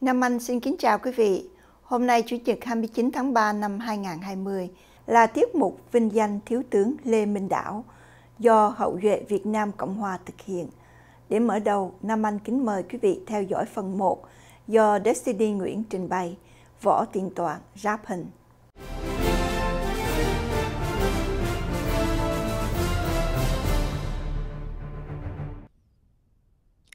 Nam Anh xin kính chào quý vị. Hôm nay Chủ nhật 29 tháng 3 năm 2020 là tiết mục vinh danh Thiếu tướng Lê Minh Đảo do Hậu duệ Việt Nam Cộng Hòa thực hiện. Để mở đầu, Nam Anh kính mời quý vị theo dõi phần 1 do Destiny Nguyễn trình bày, võ tiền toàn, ráp hình.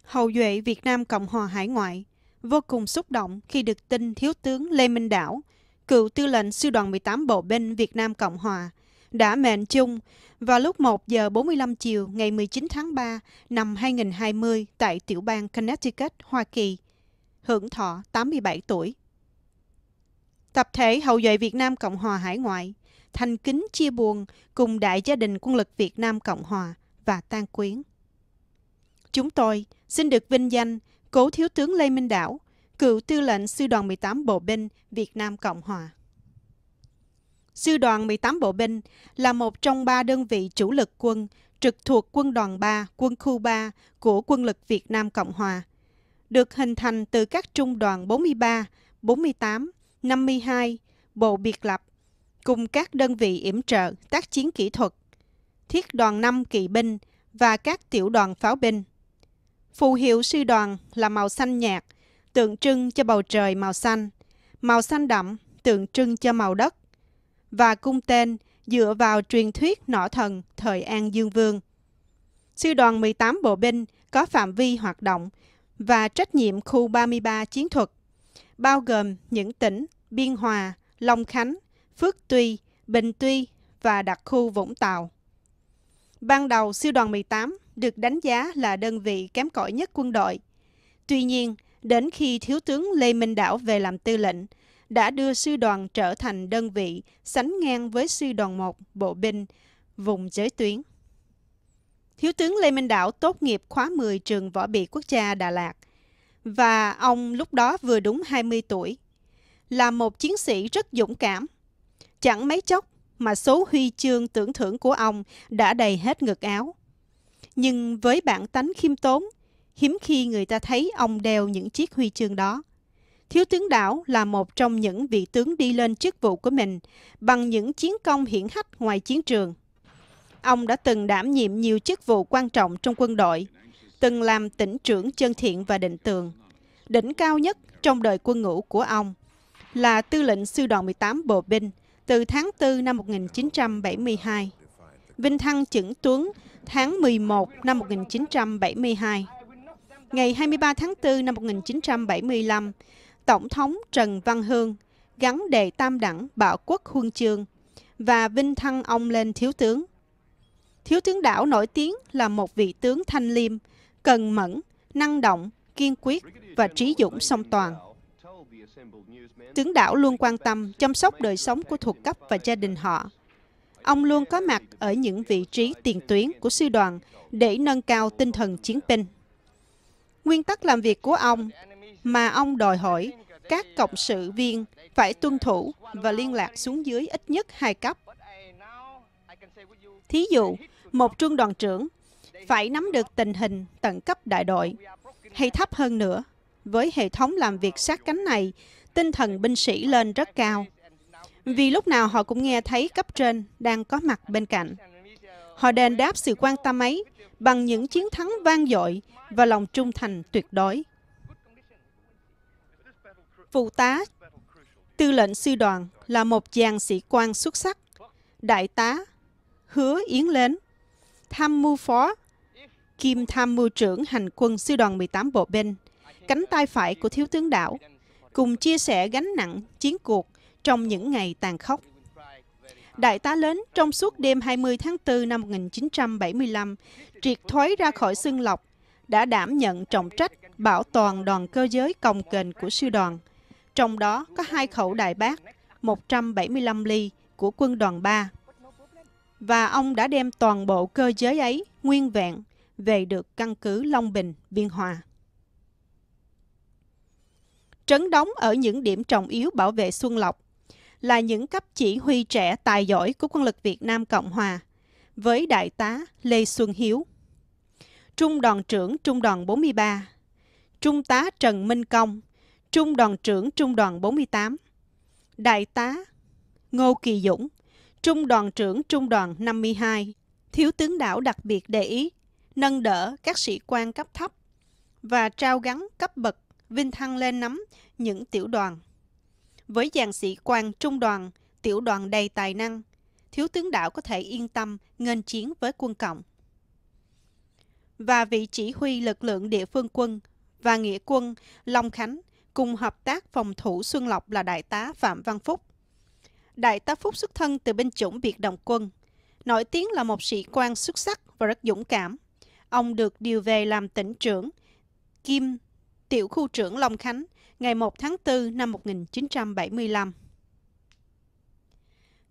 Hậu duệ Việt Nam Cộng Hòa Hải ngoại vô cùng xúc động khi được tin Thiếu tướng Lê Minh Đảo, cựu tư lệnh sư đoàn 18 Bộ binh Việt Nam Cộng Hòa, đã mệnh chung vào lúc 1 giờ 45 chiều ngày 19 tháng 3 năm 2020 tại tiểu bang Connecticut, Hoa Kỳ, hưởng thọ 87 tuổi. Tập thể hậu duệ Việt Nam Cộng Hòa hải ngoại thành kính chia buồn cùng đại gia đình quân lực Việt Nam Cộng Hòa và tan quyến. Chúng tôi xin được vinh danh cố Thiếu tướng Lê Minh Đảo, cựu tư lệnh Sư đoàn 18 Bộ binh Việt Nam Cộng Hòa. Sư đoàn 18 Bộ binh là một trong ba đơn vị chủ lực quân trực thuộc Quân đoàn 3, Quân khu 3 của Quân lực Việt Nam Cộng Hòa, được hình thành từ các trung đoàn 43, 48, 52, Bộ Biệt lập, cùng các đơn vị yểm trợ tác chiến kỹ thuật, thiết đoàn 5 kỵ binh và các tiểu đoàn pháo binh – Phù hiệu sư đoàn là màu xanh nhạt, tượng trưng cho bầu trời màu xanh. Màu xanh đậm tượng trưng cho màu đất. Và cung tên dựa vào truyền thuyết nỏ thần thời An Dương Vương. Sư đoàn 18 bộ binh có phạm vi hoạt động và trách nhiệm khu 33 chiến thuật, bao gồm những tỉnh Biên Hòa, Long Khánh, Phước Tuy, Bình Tuy và đặc khu Vũng Tàu. Ban đầu, sư đoàn 18 được đánh giá là đơn vị kém cỏi nhất quân đội. Tuy nhiên, đến khi Thiếu tướng Lê Minh Đảo về làm tư lệnh, đã đưa sư đoàn trở thành đơn vị sánh ngang với sư đoàn 1 bộ binh vùng giới tuyến. Thiếu tướng Lê Minh Đảo tốt nghiệp khóa 10 trường Võ bị Quốc gia Đà Lạt và ông lúc đó vừa đúng 20 tuổi. Là một chiến sĩ rất dũng cảm. Chẳng mấy chốc mà số huy chương tưởng thưởng của ông đã đầy hết ngực áo nhưng với bản tánh khiêm tốn, hiếm khi người ta thấy ông đeo những chiếc huy chương đó. Thiếu tướng Đảo là một trong những vị tướng đi lên chức vụ của mình bằng những chiến công hiển hách ngoài chiến trường. Ông đã từng đảm nhiệm nhiều chức vụ quan trọng trong quân đội, từng làm tỉnh trưởng chân thiện và định tường. Đỉnh cao nhất trong đời quân ngũ của ông là tư lệnh sư đoàn 18 bộ binh từ tháng 4 năm 1972. Vinh Thăng chững tướng tháng 11 năm 1972. Ngày 23 tháng 4 năm 1975, Tổng thống Trần Văn Hương gắn đề tam đẳng bảo quốc huân chương và vinh thăng ông lên thiếu tướng. Thiếu tướng đảo nổi tiếng là một vị tướng thanh liêm, cần mẫn, năng động, kiên quyết và trí dũng song toàn. Tướng đảo luôn quan tâm, chăm sóc đời sống của thuộc cấp và gia đình họ, Ông luôn có mặt ở những vị trí tiền tuyến của sư đoàn để nâng cao tinh thần chiến binh. Nguyên tắc làm việc của ông mà ông đòi hỏi các cộng sự viên phải tuân thủ và liên lạc xuống dưới ít nhất hai cấp. Thí dụ, một trung đoàn trưởng phải nắm được tình hình tận cấp đại đội, hay thấp hơn nữa. Với hệ thống làm việc sát cánh này, tinh thần binh sĩ lên rất cao vì lúc nào họ cũng nghe thấy cấp trên đang có mặt bên cạnh. Họ đền đáp sự quan tâm ấy bằng những chiến thắng vang dội và lòng trung thành tuyệt đối. Phụ tá tư lệnh sư đoàn là một chàng sĩ quan xuất sắc, đại tá Hứa Yến Lên, tham mưu phó, kim tham mưu trưởng hành quân sư đoàn 18 bộ binh, cánh tay phải của thiếu tướng đảo, cùng chia sẻ gánh nặng chiến cuộc trong những ngày tàn khốc. Đại tá lớn trong suốt đêm 20 tháng 4 năm 1975, triệt thoái ra khỏi xương lọc, đã đảm nhận trọng trách bảo toàn đoàn cơ giới cồng kềnh của sư đoàn. Trong đó có hai khẩu đại bác 175 ly của quân đoàn 3. Và ông đã đem toàn bộ cơ giới ấy nguyên vẹn về được căn cứ Long Bình, Biên Hòa. Trấn đóng ở những điểm trọng yếu bảo vệ Xuân Lộc là những cấp chỉ huy trẻ tài giỏi của quân lực Việt Nam Cộng Hòa với Đại tá Lê Xuân Hiếu, Trung đoàn trưởng Trung đoàn 43, Trung tá Trần Minh Công, Trung đoàn trưởng Trung đoàn 48, Đại tá Ngô Kỳ Dũng, Trung đoàn trưởng Trung đoàn 52, Thiếu tướng đảo đặc biệt để ý, nâng đỡ các sĩ quan cấp thấp và trao gắn cấp bậc vinh thăng lên nắm những tiểu đoàn với dàn sĩ quan trung đoàn, tiểu đoàn đầy tài năng, thiếu tướng đảo có thể yên tâm nghênh chiến với quân Cộng. Và vị chỉ huy lực lượng địa phương quân và nghĩa quân Long Khánh cùng hợp tác phòng thủ Xuân Lộc là Đại tá Phạm Văn Phúc. Đại tá Phúc xuất thân từ binh chủng biệt động quân, nổi tiếng là một sĩ quan xuất sắc và rất dũng cảm. Ông được điều về làm tỉnh trưởng, kim tiểu khu trưởng Long Khánh ngày 1 tháng 4 năm 1975.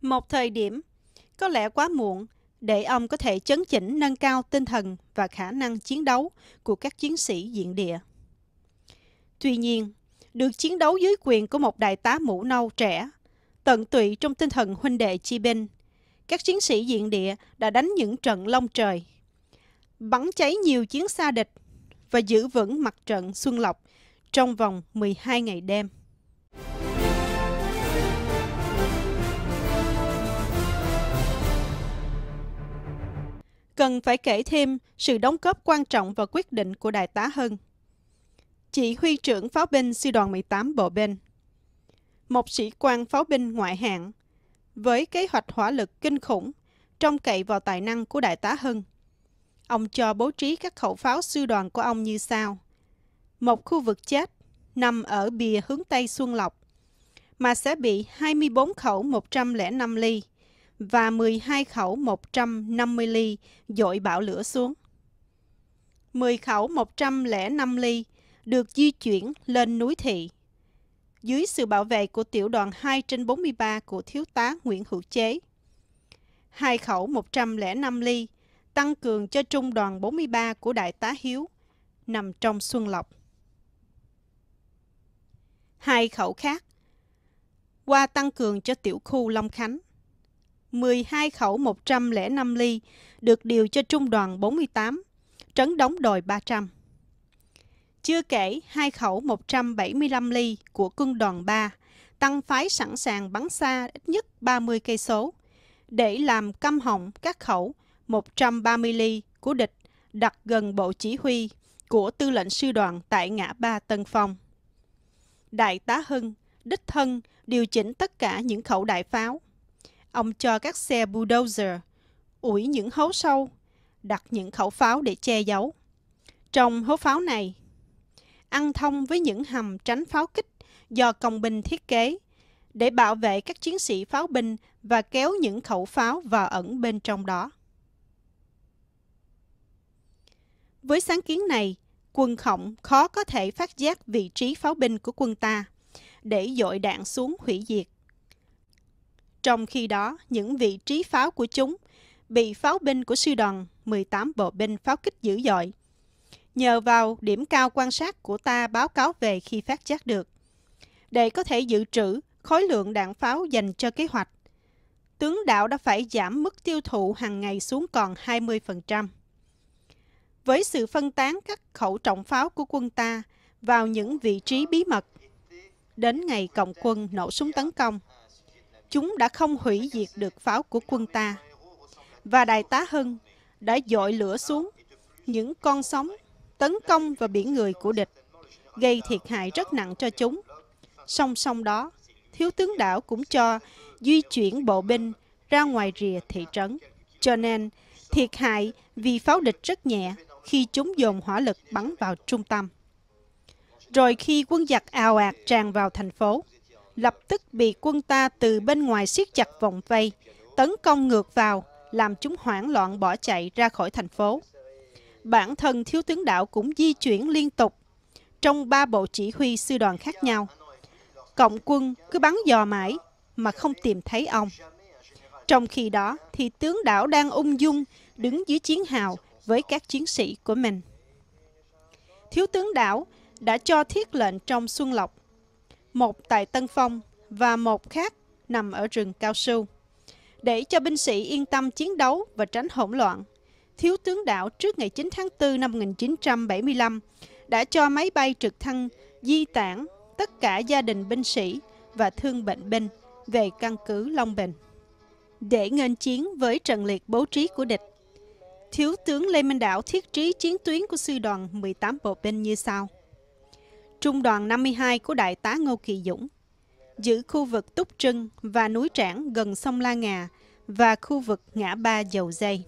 Một thời điểm, có lẽ quá muộn, để ông có thể chấn chỉnh nâng cao tinh thần và khả năng chiến đấu của các chiến sĩ diện địa. Tuy nhiên, được chiến đấu dưới quyền của một đại tá mũ nâu trẻ, tận tụy trong tinh thần huynh đệ chi binh, các chiến sĩ diện địa đã đánh những trận long trời, bắn cháy nhiều chiến xa địch và giữ vững mặt trận Xuân Lộc trong vòng 12 ngày đêm. Cần phải kể thêm sự đóng góp quan trọng và quyết định của Đại tá Hân. Chỉ huy trưởng pháo binh sư đoàn 18 Bộ Binh Một sĩ quan pháo binh ngoại hạng với kế hoạch hỏa lực kinh khủng trông cậy vào tài năng của Đại tá Hân. Ông cho bố trí các khẩu pháo sư đoàn của ông như sau một khu vực chết nằm ở bìa hướng Tây Xuân Lộc, mà sẽ bị 24 khẩu 105 ly và 12 khẩu 150 ly dội bão lửa xuống. 10 khẩu 105 ly được di chuyển lên núi thị. Dưới sự bảo vệ của tiểu đoàn 2 trên 43 của Thiếu tá Nguyễn Hữu Chế. Hai khẩu 105 ly tăng cường cho trung đoàn 43 của Đại tá Hiếu nằm trong Xuân Lộc hai khẩu khác qua tăng cường cho tiểu khu Long Khánh. 12 khẩu 105 ly được điều cho trung đoàn 48, trấn đóng đồi 300. Chưa kể hai khẩu 175 ly của quân đoàn 3, tăng phái sẵn sàng bắn xa ít nhất 30 cây số để làm căm họng các khẩu 130 ly của địch đặt gần bộ chỉ huy của tư lệnh sư đoàn tại ngã ba Tân Phong. Đại tá Hưng, đích thân điều chỉnh tất cả những khẩu đại pháo. Ông cho các xe bulldozer ủi những hố sâu, đặt những khẩu pháo để che giấu. Trong hố pháo này, ăn thông với những hầm tránh pháo kích do công binh thiết kế để bảo vệ các chiến sĩ pháo binh và kéo những khẩu pháo vào ẩn bên trong đó. Với sáng kiến này, quân khổng khó có thể phát giác vị trí pháo binh của quân ta để dội đạn xuống hủy diệt. Trong khi đó, những vị trí pháo của chúng bị pháo binh của sư đoàn 18 bộ binh pháo kích dữ dội. Nhờ vào điểm cao quan sát của ta báo cáo về khi phát giác được. Để có thể dự trữ khối lượng đạn pháo dành cho kế hoạch, tướng đạo đã phải giảm mức tiêu thụ hàng ngày xuống còn 20% với sự phân tán các khẩu trọng pháo của quân ta vào những vị trí bí mật. Đến ngày cộng quân nổ súng tấn công, chúng đã không hủy diệt được pháo của quân ta. Và Đại tá Hưng đã dội lửa xuống những con sóng tấn công vào biển người của địch, gây thiệt hại rất nặng cho chúng. Song song đó, Thiếu tướng Đảo cũng cho di chuyển bộ binh ra ngoài rìa thị trấn. Cho nên, thiệt hại vì pháo địch rất nhẹ khi chúng dồn hỏa lực bắn vào trung tâm. Rồi khi quân giặc ào ạt tràn vào thành phố, lập tức bị quân ta từ bên ngoài siết chặt vòng vây, tấn công ngược vào, làm chúng hoảng loạn bỏ chạy ra khỏi thành phố. Bản thân thiếu tướng đạo cũng di chuyển liên tục trong ba bộ chỉ huy sư đoàn khác nhau. Cộng quân cứ bắn dò mãi mà không tìm thấy ông. Trong khi đó thì tướng đảo đang ung dung đứng dưới chiến hào với các chiến sĩ của mình. Thiếu tướng Đảo đã cho thiết lệnh trong Xuân Lộc, một tại Tân Phong và một khác nằm ở rừng cao su. Để cho binh sĩ yên tâm chiến đấu và tránh hỗn loạn, Thiếu tướng Đảo trước ngày 9 tháng 4 năm 1975 đã cho máy bay trực thăng di tản tất cả gia đình binh sĩ và thương bệnh binh về căn cứ Long Bình. Để nghênh chiến với trận liệt bố trí của địch, Thiếu tướng Lê Minh Đạo thiết trí chiến tuyến của sư đoàn 18 bộ binh như sau. Trung đoàn 52 của Đại tá Ngô Kỳ Dũng giữ khu vực Túc Trưng và núi Trảng gần sông La Ngà và khu vực ngã ba Dầu Dây.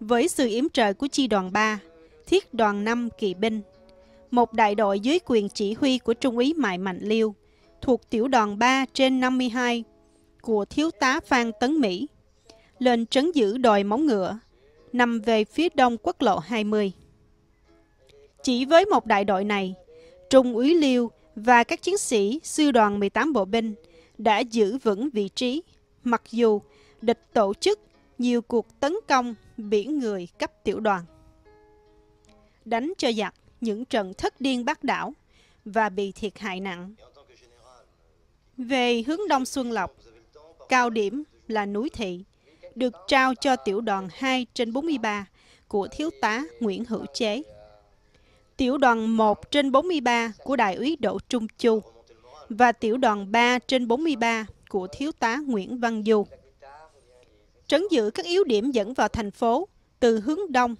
Với sự yếm trợ của chi đoàn 3, thiết đoàn 5 kỵ binh, một đại đội dưới quyền chỉ huy của Trung úy Mại Mạnh Liêu thuộc tiểu đoàn 3 trên 52 của Thiếu tá Phan Tấn Mỹ lên trấn giữ đồi móng ngựa nằm về phía đông quốc lộ 20. Chỉ với một đại đội này, Trung úy Liêu và các chiến sĩ sư đoàn 18 bộ binh đã giữ vững vị trí, mặc dù địch tổ chức nhiều cuộc tấn công biển người cấp tiểu đoàn. Đánh cho giặc những trận thất điên bác đảo và bị thiệt hại nặng. Về hướng Đông Xuân Lộc, cao điểm là núi thị, được trao cho tiểu đoàn 2 trên 43 của Thiếu tá Nguyễn Hữu Chế. Tiểu đoàn 1 trên 43 của Đại úy Đỗ Trung Chu và tiểu đoàn 3 trên 43 của Thiếu tá Nguyễn Văn Du. Trấn giữ các yếu điểm dẫn vào thành phố từ hướng đông.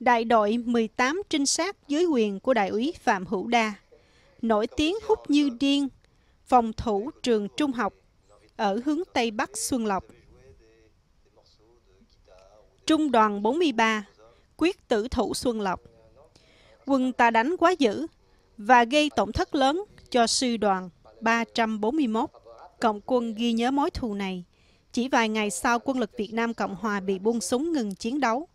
Đại đội 18 trinh sát dưới quyền của Đại úy Phạm Hữu Đa, nổi tiếng hút như điên, phòng thủ trường trung học ở hướng Tây Bắc Xuân Lộc. Trung đoàn 43, quyết tử thủ Xuân Lộc. Quân ta đánh quá dữ và gây tổn thất lớn cho sư đoàn 341. Cộng quân ghi nhớ mối thù này. Chỉ vài ngày sau quân lực Việt Nam Cộng Hòa bị buông súng ngừng chiến đấu.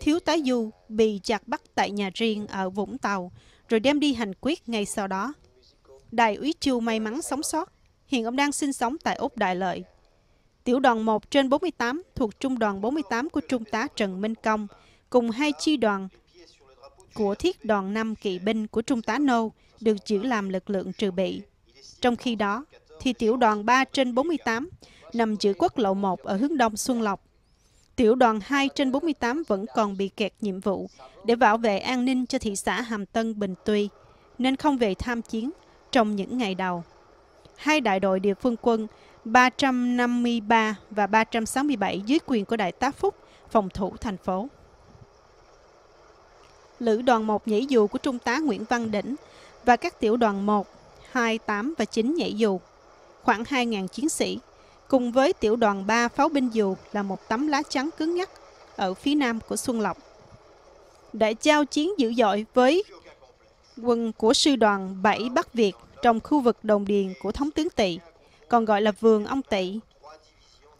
Thiếu tá Du bị chặt bắt tại nhà riêng ở Vũng Tàu, rồi đem đi hành quyết ngay sau đó. Đại úy Chu may mắn sống sót. Hiện ông đang sinh sống tại Úc Đại Lợi, tiểu đoàn 1 trên 48 thuộc trung đoàn 48 của Trung tá Trần Minh Công, cùng hai chi đoàn của thiết đoàn 5 kỵ binh của Trung tá Nô được giữ làm lực lượng trừ bị. Trong khi đó, thì tiểu đoàn 3 trên 48 nằm giữa quốc lộ 1 ở hướng đông Xuân Lộc. Tiểu đoàn 2 trên 48 vẫn còn bị kẹt nhiệm vụ để bảo vệ an ninh cho thị xã Hàm Tân Bình Tuy, nên không về tham chiến trong những ngày đầu. Hai đại đội địa phương quân 353 và 367 dưới quyền của Đại tá Phúc, phòng thủ thành phố. Lữ đoàn 1 nhảy dù của Trung tá Nguyễn Văn Đỉnh và các tiểu đoàn 1, 2, 8 và 9 nhảy dù, khoảng 2.000 chiến sĩ, cùng với tiểu đoàn 3 pháo binh dù là một tấm lá trắng cứng nhắc ở phía nam của Xuân Lộc. Đã giao chiến dữ dội với quân của sư đoàn 7 Bắc Việt trong khu vực Đồng điền của Thống tướng Tỵ còn gọi là vườn ông Tị.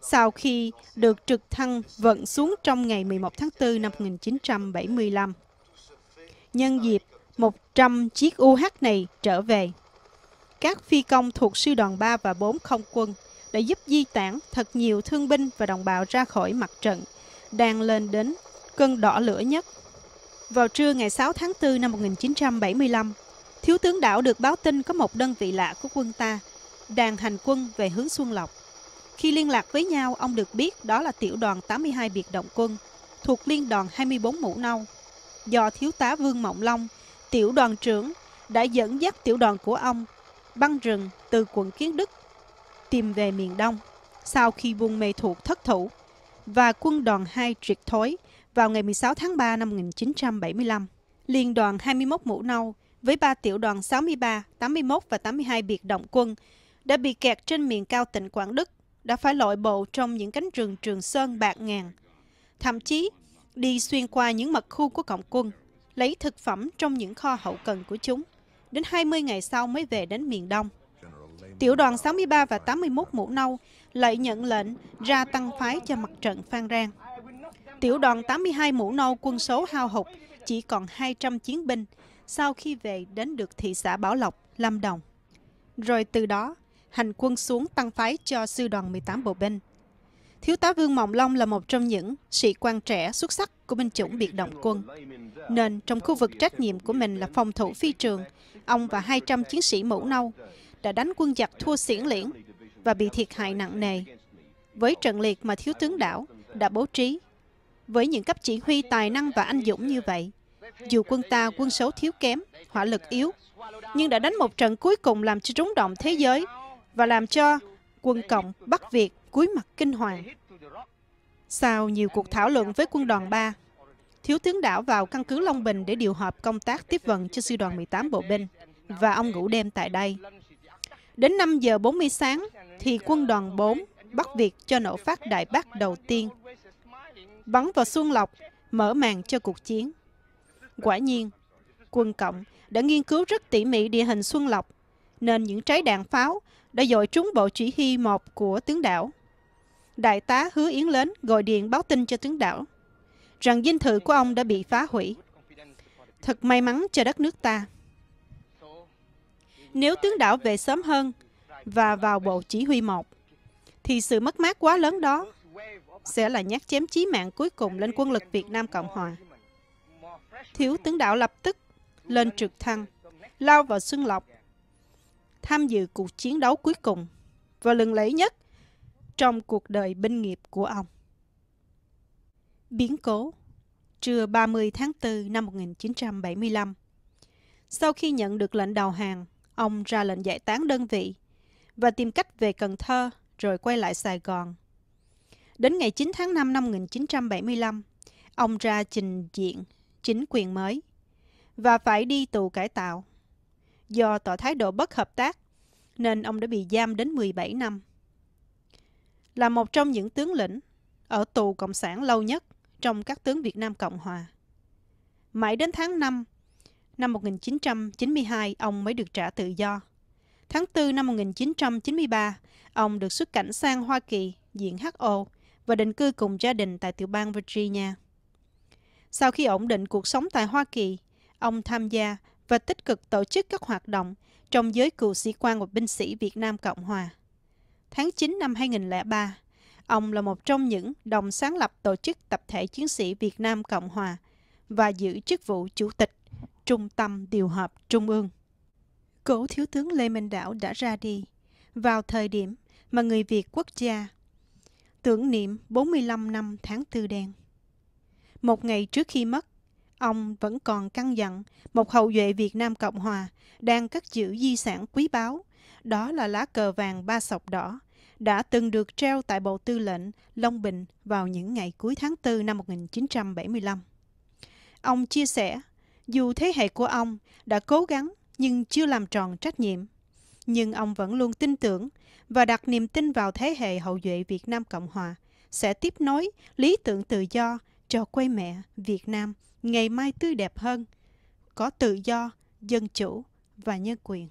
Sau khi được trực thăng vận xuống trong ngày 11 tháng 4 năm 1975. Nhân dịp 100 chiếc UH này trở về, các phi công thuộc sư đoàn 3 và 4 không quân đã giúp di tản thật nhiều thương binh và đồng bào ra khỏi mặt trận, đang lên đến cơn đỏ lửa nhất. Vào trưa ngày 6 tháng 4 năm 1975, Thiếu tướng Đảo được báo tin có một đơn vị lạ của quân ta đàn hành quân về hướng Xuân Lộc. Khi liên lạc với nhau, ông được biết đó là tiểu đoàn 82 biệt động quân, thuộc liên đoàn 24 Mũ Nâu. Do thiếu tá Vương Mộng Long, tiểu đoàn trưởng, đã dẫn dắt tiểu đoàn của ông băng rừng từ quận Kiến Đức tìm về miền Đông sau khi buôn mê thuộc thất thủ và quân đoàn 2 triệt thối vào ngày 16 tháng 3 năm 1975. Liên đoàn 21 Mũ Nâu với ba tiểu đoàn 63, 81 và 82 biệt động quân đã bị kẹt trên miền cao tỉnh Quảng Đức, đã phải lội bộ trong những cánh rừng Trường Sơn bạc ngàn. Thậm chí, đi xuyên qua những mật khu của cộng quân, lấy thực phẩm trong những kho hậu cần của chúng, đến 20 ngày sau mới về đến miền Đông. Tiểu đoàn 63 và 81 mũ nâu lại nhận lệnh ra tăng phái cho mặt trận Phan Rang. Tiểu đoàn 82 mũ nâu quân số hao hụt chỉ còn 200 chiến binh sau khi về đến được thị xã Bảo Lộc, Lâm Đồng. Rồi từ đó, hành quân xuống tăng phái cho sư đoàn 18 bộ binh. Thiếu tá Vương Mộng Long là một trong những sĩ quan trẻ xuất sắc của binh chủng biệt động quân. Nên trong khu vực trách nhiệm của mình là phòng thủ phi trường, ông và 200 chiến sĩ mũ nâu đã đánh quân giặc thua xiển liễn và bị thiệt hại nặng nề. Với trận liệt mà thiếu tướng đảo đã bố trí, với những cấp chỉ huy tài năng và anh dũng như vậy, dù quân ta quân số thiếu kém, hỏa lực yếu, nhưng đã đánh một trận cuối cùng làm cho rúng động thế giới và làm cho quân Cộng Bắc Việt cúi mặt kinh hoàng. Sau nhiều cuộc thảo luận với quân đoàn 3, Thiếu tướng đảo vào căn cứ Long Bình để điều hợp công tác tiếp vận cho sư đoàn 18 bộ binh, và ông ngủ đêm tại đây. Đến 5 giờ 40 sáng thì quân đoàn 4 Bắc Việt cho nổ phát đại bác đầu tiên, bắn vào xuân lộc, mở màn cho cuộc chiến. Quả nhiên, quân Cộng đã nghiên cứu rất tỉ mỉ địa hình xuân lộc, nên những trái đạn pháo đã dội trúng bộ chỉ huy một của tướng đảo. Đại tá Hứa Yến Lớn gọi điện báo tin cho tướng đảo rằng dinh thự của ông đã bị phá hủy. Thật may mắn cho đất nước ta. Nếu tướng đảo về sớm hơn và vào bộ chỉ huy một, thì sự mất mát quá lớn đó sẽ là nhát chém chí mạng cuối cùng lên quân lực Việt Nam Cộng Hòa. Thiếu tướng đảo lập tức lên trực thăng, lao vào Xuân Lộc tham dự cuộc chiến đấu cuối cùng và lừng lẫy nhất trong cuộc đời binh nghiệp của ông. Biến cố Trưa 30 tháng 4 năm 1975 Sau khi nhận được lệnh đầu hàng, ông ra lệnh giải tán đơn vị và tìm cách về Cần Thơ rồi quay lại Sài Gòn. Đến ngày 9 tháng 5 năm 1975, ông ra trình diện chính quyền mới và phải đi tù cải tạo do tỏ thái độ bất hợp tác, nên ông đã bị giam đến 17 năm. Là một trong những tướng lĩnh ở tù Cộng sản lâu nhất trong các tướng Việt Nam Cộng Hòa. Mãi đến tháng 5 năm 1992, ông mới được trả tự do. Tháng 4 năm 1993, ông được xuất cảnh sang Hoa Kỳ, diện HO, và định cư cùng gia đình tại tiểu bang Virginia. Sau khi ổn định cuộc sống tại Hoa Kỳ, ông tham gia và tích cực tổ chức các hoạt động trong giới cựu sĩ quan và binh sĩ Việt Nam Cộng Hòa. Tháng 9 năm 2003, ông là một trong những đồng sáng lập tổ chức Tập thể Chiến sĩ Việt Nam Cộng Hòa và giữ chức vụ Chủ tịch Trung tâm Điều hợp Trung ương. Cổ Thiếu tướng Lê Minh Đảo đã ra đi vào thời điểm mà người Việt quốc gia tưởng niệm 45 năm tháng Tư đen. Một ngày trước khi mất, ông vẫn còn căn dặn một hậu duệ Việt Nam Cộng Hòa đang cất giữ di sản quý báu, đó là lá cờ vàng ba sọc đỏ, đã từng được treo tại Bộ Tư lệnh Long Bình vào những ngày cuối tháng 4 năm 1975. Ông chia sẻ, dù thế hệ của ông đã cố gắng nhưng chưa làm tròn trách nhiệm, nhưng ông vẫn luôn tin tưởng và đặt niềm tin vào thế hệ hậu duệ Việt Nam Cộng Hòa sẽ tiếp nối lý tưởng tự do cho quê mẹ Việt Nam ngày mai tươi đẹp hơn, có tự do, dân chủ và nhân quyền.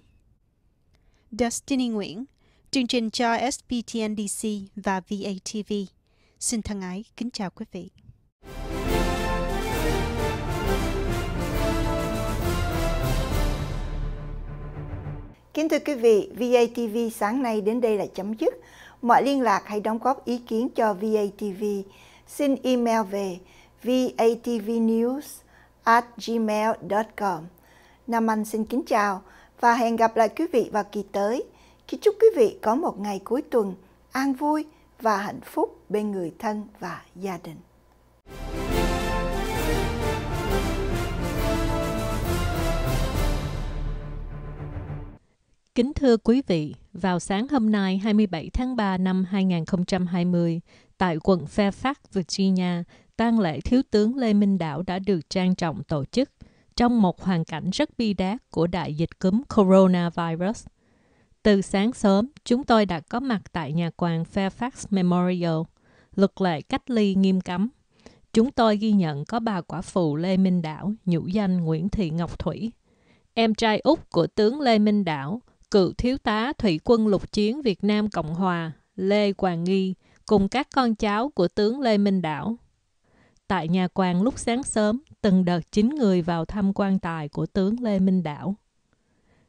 Destiny Nguyễn, chương trình cho SPTNDC và VATV. Xin thân ái, kính chào quý vị. Kính thưa quý vị, VATV sáng nay đến đây là chấm dứt. Mọi liên lạc hãy đóng góp ý kiến cho VATV xin email về vatvnewsgmail com Nam Anh xin kính chào và hẹn gặp lại quý vị vào kỳ tới. Kính chúc quý vị có một ngày cuối tuần an vui và hạnh phúc bên người thân và gia đình. Kính thưa quý vị, vào sáng hôm nay 27 tháng 3 năm 2020, tại quận Fairfax, Virginia, tang lễ thiếu tướng Lê Minh Đảo đã được trang trọng tổ chức trong một hoàn cảnh rất bi đát của đại dịch cúm coronavirus. Từ sáng sớm, chúng tôi đã có mặt tại nhà quan Fairfax Memorial, luật lệ cách ly nghiêm cấm. Chúng tôi ghi nhận có bà quả phụ Lê Minh Đảo, nhũ danh Nguyễn Thị Ngọc Thủy. Em trai út của tướng Lê Minh Đảo, cựu thiếu tá thủy quân lục chiến Việt Nam Cộng Hòa, Lê Hoàng Nghi, cùng các con cháu của tướng Lê Minh Đảo. Tại nhà quan lúc sáng sớm, từng đợt chín người vào thăm quan tài của tướng Lê Minh Đảo.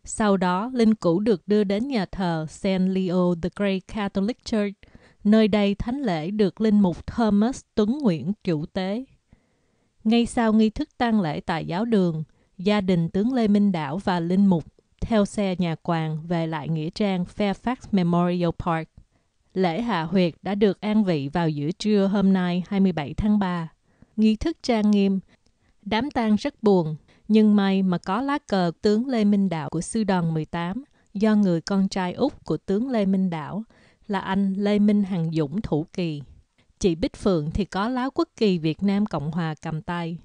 Sau đó, linh cữu được đưa đến nhà thờ St. Leo the Great Catholic Church, nơi đây thánh lễ được linh mục Thomas Tuấn Nguyễn chủ tế. Ngay sau nghi thức tang lễ tại giáo đường, gia đình tướng Lê Minh Đảo và linh mục theo xe nhà quan về lại nghĩa trang Fairfax Memorial Park lễ hạ huyệt đã được an vị vào giữa trưa hôm nay 27 tháng 3. Nghi thức trang nghiêm, đám tang rất buồn, nhưng may mà có lá cờ tướng Lê Minh Đạo của Sư đoàn 18 do người con trai út của tướng Lê Minh Đạo là anh Lê Minh Hằng Dũng Thủ Kỳ. Chị Bích Phượng thì có lá quốc kỳ Việt Nam Cộng Hòa cầm tay.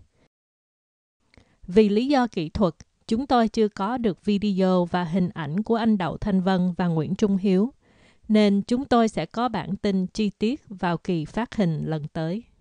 Vì lý do kỹ thuật, chúng tôi chưa có được video và hình ảnh của anh Đậu Thanh Vân và Nguyễn Trung Hiếu – nên chúng tôi sẽ có bản tin chi tiết vào kỳ phát hình lần tới.